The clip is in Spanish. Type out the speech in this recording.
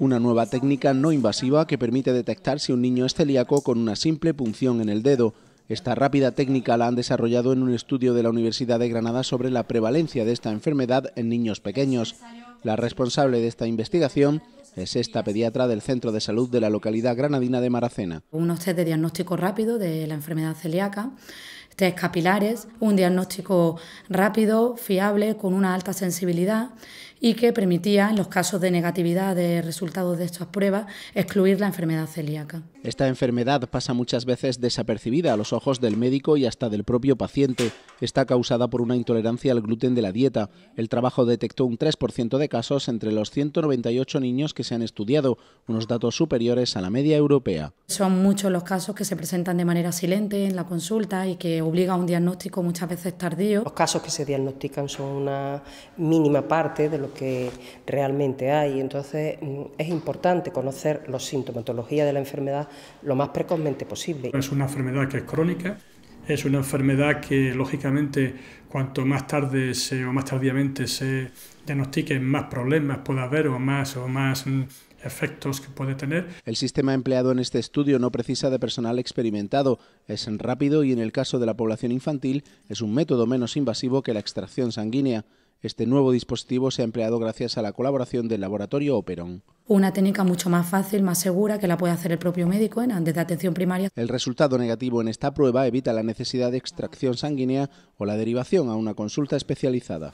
una nueva técnica no invasiva que permite detectar si un niño es celíaco con una simple punción en el dedo. Esta rápida técnica la han desarrollado en un estudio de la Universidad de Granada sobre la prevalencia de esta enfermedad en niños pequeños. La responsable de esta investigación es esta pediatra del Centro de Salud de la localidad granadina de Maracena. Unos test de diagnóstico rápido de la enfermedad celíaca capilares, un diagnóstico rápido, fiable, con una alta sensibilidad y que permitía, en los casos de negatividad de resultados de estas pruebas, excluir la enfermedad celíaca. Esta enfermedad pasa muchas veces desapercibida a los ojos del médico y hasta del propio paciente. Está causada por una intolerancia al gluten de la dieta. El trabajo detectó un 3% de casos entre los 198 niños que se han estudiado, unos datos superiores a la media europea. Son muchos los casos que se presentan de manera silente en la consulta y que obliga a un diagnóstico muchas veces tardío. Los casos que se diagnostican son una mínima parte de lo que realmente hay, entonces mm, es importante conocer la sintomatología de la enfermedad lo más precozmente posible. Es una enfermedad que es crónica, es una enfermedad que lógicamente cuanto más tarde se, o más tardíamente se diagnostiquen más problemas puede haber o más o más mm, efectos que puede tener. El sistema empleado en este estudio no precisa de personal experimentado, es rápido y en el caso de la población infantil es un método menos invasivo que la extracción sanguínea. Este nuevo dispositivo se ha empleado gracias a la colaboración del laboratorio Operon. Una técnica mucho más fácil, más segura, que la puede hacer el propio médico en ¿eh? antes de atención primaria. El resultado negativo en esta prueba evita la necesidad de extracción sanguínea o la derivación a una consulta especializada.